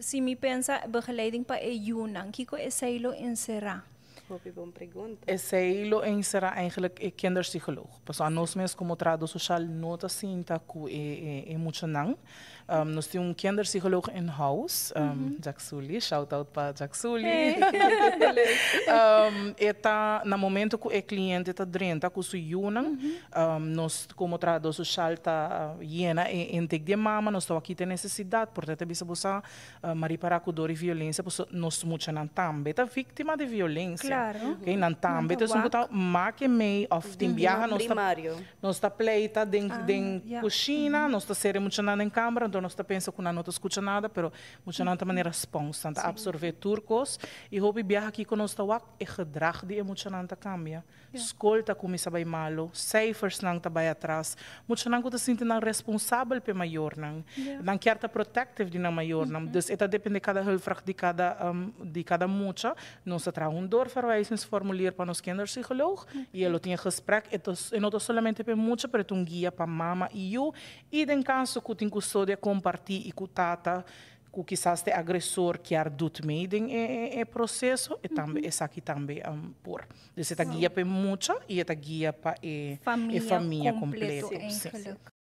si mi pensa begeleiding pa e yunang kiko in e sera ese bom pergunta? Esse hilo em será eigenlijk eh, é kinderpsycholoog. Pas pues, a nosotros como trado social nota sinta ku e eh, eh, mucho e nang. Um, nós temos um kinderpsycholoog in house, um, mm -hmm. Jack Sully, shout out para Jack Sully. Eta, na momento que el cliente está drenta ku su yunan, um, nos nós como trado social está llena uh, e enteg de mama, nós tô aqui tem necessidade, portanto bisa busa uh, ah, maripara ku dor e violência, pois pues, nós muito nang também está víctima de violencia. Claro. Claro. Okay? Nantambe. Então, são tal make me of timbiaha nós primário. não está pleita den ah, cozinha, uhum. não está ser muito nada em câmara, então não está pensa que não escuta nada, pero muito nada maneira responsa, tá absorver turcos e hobby biaha aqui com nós está wak e gedrag die muito nada cambia. Escolta como isso vai é malo, safer não está vai atrás. Muito nada que sente não responsável pe maior não. Não quer tá protective de na maior não. Então, isso é depende cada hulpvraag de cada de cada não se está um dor verwysingsformulier van ons kinderpsigoloog. Okay. Hulle het 'n gesprek het ons en ons solamente pe mucho para um guia para mama e eu e den caso que tem custódia de compartilhar com tata com quizás de agressor que ardut meiden é, é, é processo e também essa aqui também um, por um guia para mucho e um guia para a família completa.